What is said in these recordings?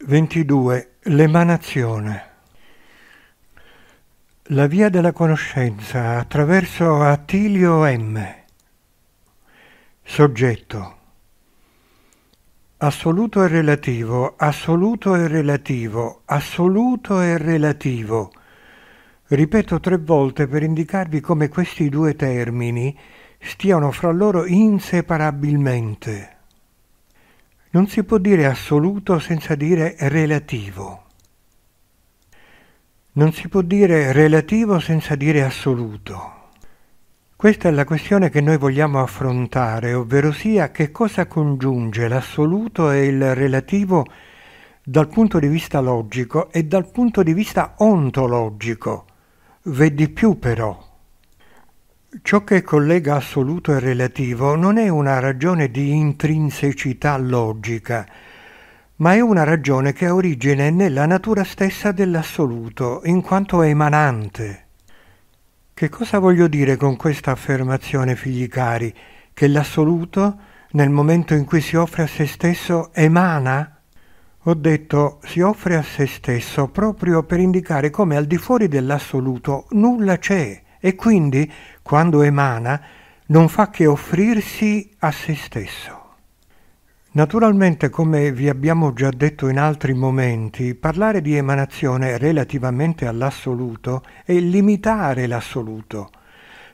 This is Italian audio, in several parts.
22. L'emanazione. La via della conoscenza attraverso Attilio M. Soggetto. Assoluto e relativo, assoluto e relativo, assoluto e relativo. Ripeto tre volte per indicarvi come questi due termini stiano fra loro inseparabilmente. Non si può dire assoluto senza dire relativo. Non si può dire relativo senza dire assoluto. Questa è la questione che noi vogliamo affrontare, ovvero sia che cosa congiunge l'assoluto e il relativo dal punto di vista logico e dal punto di vista ontologico. Vedi più però. Ciò che collega assoluto e relativo non è una ragione di intrinsecità logica, ma è una ragione che ha origine nella natura stessa dell'assoluto, in quanto emanante. Che cosa voglio dire con questa affermazione, figli cari? Che l'assoluto, nel momento in cui si offre a se stesso, emana? Ho detto si offre a se stesso proprio per indicare come al di fuori dell'assoluto nulla c'è e quindi, quando emana, non fa che offrirsi a se stesso. Naturalmente, come vi abbiamo già detto in altri momenti, parlare di emanazione relativamente all'assoluto è limitare l'assoluto,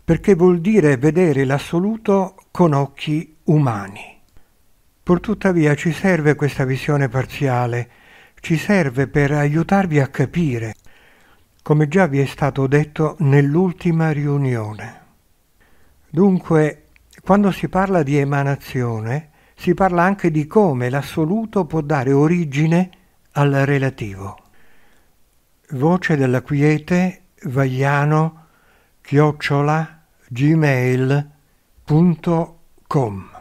perché vuol dire vedere l'assoluto con occhi umani. Purtuttavia ci serve questa visione parziale, ci serve per aiutarvi a capire come già vi è stato detto nell'ultima riunione. Dunque, quando si parla di emanazione, si parla anche di come l'assoluto può dare origine al relativo. Voce della quiete, vagliano, chiocciola, gmail.com